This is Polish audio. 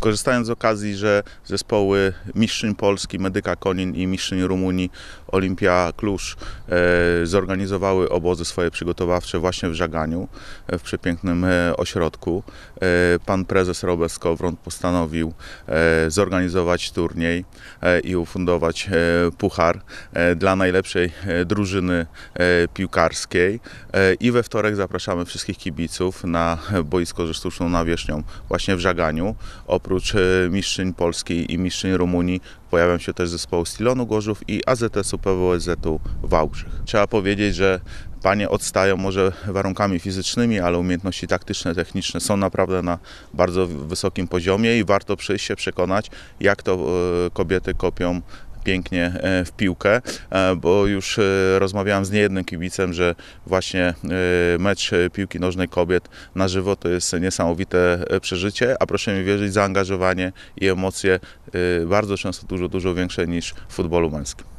Korzystając z okazji, że zespoły Mistrzyń Polski, Medyka Konin i Mistrzyń Rumunii Olimpia Klusz e, zorganizowały obozy swoje przygotowawcze właśnie w Żaganiu, e, w przepięknym e, ośrodku. Pan prezes Robert Skowron postanowił zorganizować turniej i ufundować puchar dla najlepszej drużyny piłkarskiej. I we wtorek zapraszamy wszystkich kibiców na boisko ze sztuczną nawierzchnią właśnie w Żaganiu. Oprócz Oprócz e, mistrzyń polskiej i mistrzyń Rumunii pojawią się też zespoły Stilonu Gorzów i AZS-u pwsz u Wałbrzych. Trzeba powiedzieć, że panie odstają może warunkami fizycznymi, ale umiejętności taktyczne, techniczne są naprawdę na bardzo wysokim poziomie i warto przyjść się przekonać, jak to e, kobiety kopią pięknie e, w piłkę, e, bo już e, rozmawiałem z niejednym kibicem, że właśnie mecz piłki nożnej kobiet na żywo to jest niesamowite przeżycie, a proszę mi wierzyć, zaangażowanie i emocje bardzo często dużo, dużo większe niż w futbolu męskim.